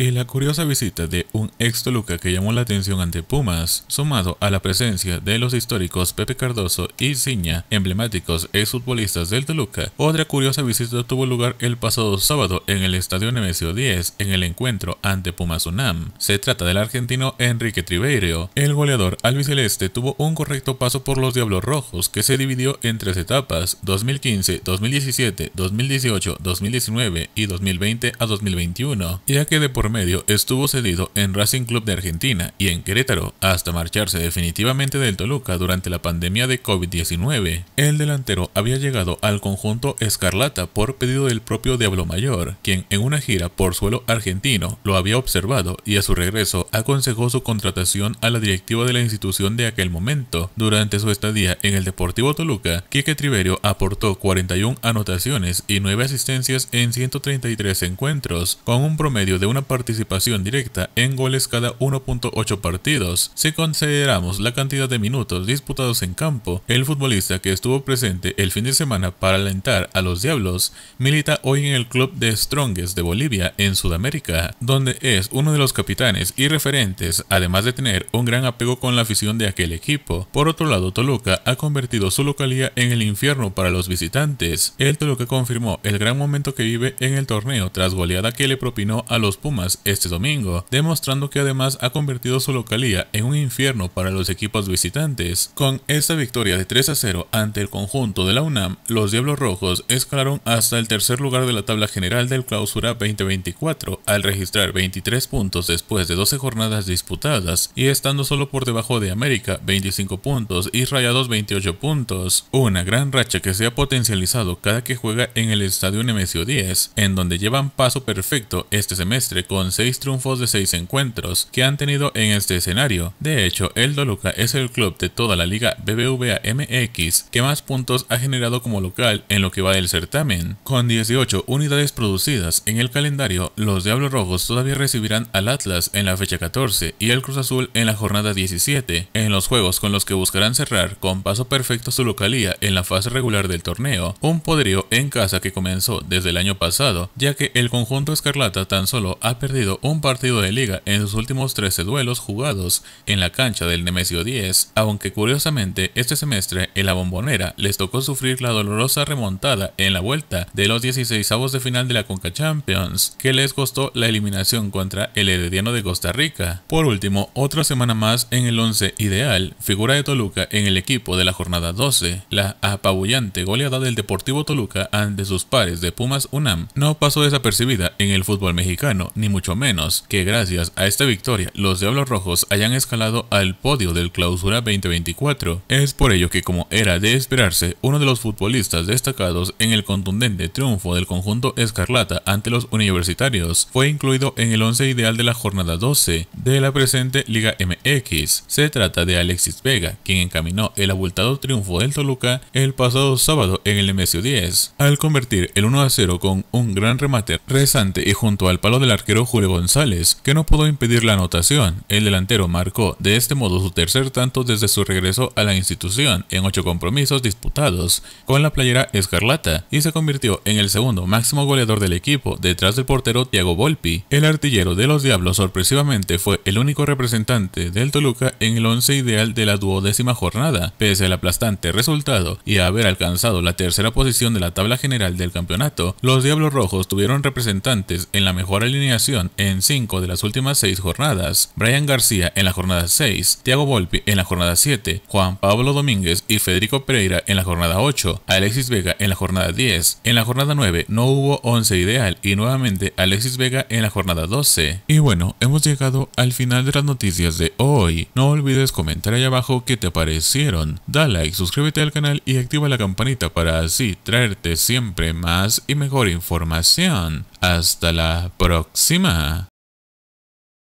Y la curiosa visita de un ex Toluca que llamó la atención ante Pumas, sumado a la presencia de los históricos Pepe Cardoso y Ciña, emblemáticos ex-futbolistas del Toluca, otra curiosa visita tuvo lugar el pasado sábado en el Estadio Nemesio 10 en el encuentro ante Pumas Unam. Se trata del argentino Enrique Triveiro. El goleador albiceleste tuvo un correcto paso por los Diablos Rojos que se dividió en tres etapas, 2015, 2017, 2018, 2019 y 2020 a 2021, ya que de por medio estuvo cedido en Racing Club de Argentina y en Querétaro hasta marcharse definitivamente del Toluca durante la pandemia de COVID-19. El delantero había llegado al conjunto Escarlata por pedido del propio Diablo Mayor, quien en una gira por suelo argentino lo había observado y a su regreso aconsejó su contratación a la directiva de la institución de aquel momento. Durante su estadía en el Deportivo Toluca, Quique Triverio aportó 41 anotaciones y 9 asistencias en 133 encuentros, con un promedio de una parte participación directa en goles cada 1.8 partidos. Si consideramos la cantidad de minutos disputados en campo, el futbolista que estuvo presente el fin de semana para alentar a los Diablos milita hoy en el club de Strongest de Bolivia en Sudamérica, donde es uno de los capitanes y referentes, además de tener un gran apego con la afición de aquel equipo. Por otro lado, Toluca ha convertido su localía en el infierno para los visitantes. El Toluca confirmó el gran momento que vive en el torneo tras goleada que le propinó a los Pumas este domingo, demostrando que además ha convertido su localía en un infierno para los equipos visitantes. Con esta victoria de 3 a 0 ante el conjunto de la UNAM, los Diablos Rojos escalaron hasta el tercer lugar de la tabla general del clausura 2024 al registrar 23 puntos después de 12 jornadas disputadas y estando solo por debajo de América 25 puntos y Rayados 28 puntos, una gran racha que se ha potencializado cada que juega en el Estadio Nemesio 10, en donde llevan paso perfecto este semestre con 6 triunfos de 6 encuentros que han tenido en este escenario. De hecho, el Doluca es el club de toda la liga BBVA MX que más puntos ha generado como local en lo que va del certamen. Con 18 unidades producidas en el calendario, los Diablos Rojos todavía recibirán al Atlas en la fecha 14 y al Cruz Azul en la jornada 17, en los juegos con los que buscarán cerrar con paso perfecto su localía en la fase regular del torneo, un poderío en casa que comenzó desde el año pasado, ya que el conjunto escarlata tan solo ha perdido un partido de liga en sus últimos 13 duelos jugados en la cancha del Nemesio 10, aunque curiosamente este semestre en la bombonera les tocó sufrir la dolorosa remontada en la vuelta de los 16 avos de final de la Conca Champions, que les costó la eliminación contra el Herediano de Costa Rica. Por último, otra semana más en el 11 ideal, figura de Toluca en el equipo de la jornada 12, la apabullante goleada del Deportivo Toluca ante sus pares de Pumas UNAM no pasó desapercibida en el fútbol mexicano ni mucho menos que gracias a esta victoria los Diablos Rojos hayan escalado al podio del Clausura 2024. Es por ello que como era de esperarse, uno de los futbolistas destacados en el contundente triunfo del conjunto Escarlata ante los universitarios fue incluido en el 11 ideal de la jornada 12 de la presente Liga MX. Se trata de Alexis Vega, quien encaminó el abultado triunfo del Toluca el pasado sábado en el MSU 10, al convertir el 1 a 0 con un gran remate rezante y junto al palo del arquero Julio González, que no pudo impedir la anotación. El delantero marcó de este modo su tercer tanto desde su regreso a la institución en ocho compromisos disputados con la playera escarlata y se convirtió en el segundo máximo goleador del equipo detrás del portero Thiago Volpi. El artillero de los Diablos sorpresivamente fue el único representante del Toluca en el once ideal de la duodécima jornada, pese al aplastante resultado y a haber alcanzado la tercera posición de la tabla general del campeonato. Los Diablos Rojos tuvieron representantes en la mejor alineación en 5 de las últimas 6 jornadas, Brian García en la jornada 6, Thiago Volpi en la jornada 7, Juan Pablo Domínguez y Federico Pereira en la jornada 8, Alexis Vega en la jornada 10, en la jornada 9 no hubo 11 ideal y nuevamente Alexis Vega en la jornada 12. Y bueno, hemos llegado al final de las noticias de hoy, no olvides comentar ahí abajo qué te parecieron, da like, suscríbete al canal y activa la campanita para así traerte siempre más y mejor información. Hasta la próxima.